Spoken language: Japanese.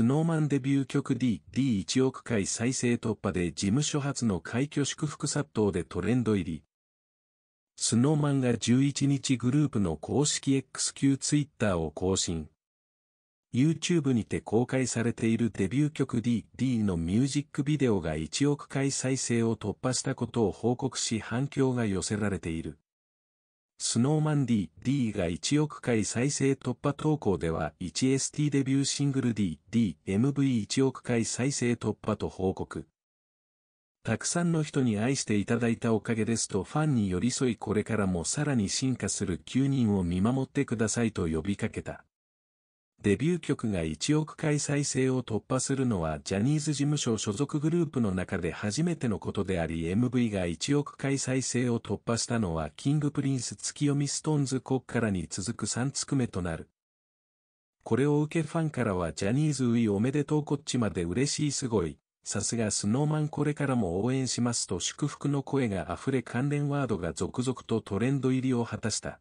スノーマンデビュー曲 D、D1 億回再生突破で事務所初の快挙祝福殺到でトレンド入り。スノーマンが11日グループの公式 X q Twitter を更新。YouTube にて公開されているデビュー曲 D、D のミュージックビデオが1億回再生を突破したことを報告し反響が寄せられている。スノーマン D、D が1億回再生突破投稿では 1ST デビューシングル D、D、MV1 億回再生突破と報告。たくさんの人に愛していただいたおかげですとファンに寄り添いこれからもさらに進化する9人を見守ってくださいと呼びかけた。デビュー曲が1億回再生を突破するのはジャニーズ事務所所属グループの中で初めてのことであり MV が1億回再生を突破したのはキングプリンス月読みストーンズ国からに続く3つく目となる。これを受けファンからはジャニーズウィおめでとうこっちまで嬉しいすごい。さすがスノーマンこれからも応援しますと祝福の声が溢れ関連ワードが続々とトレンド入りを果たした。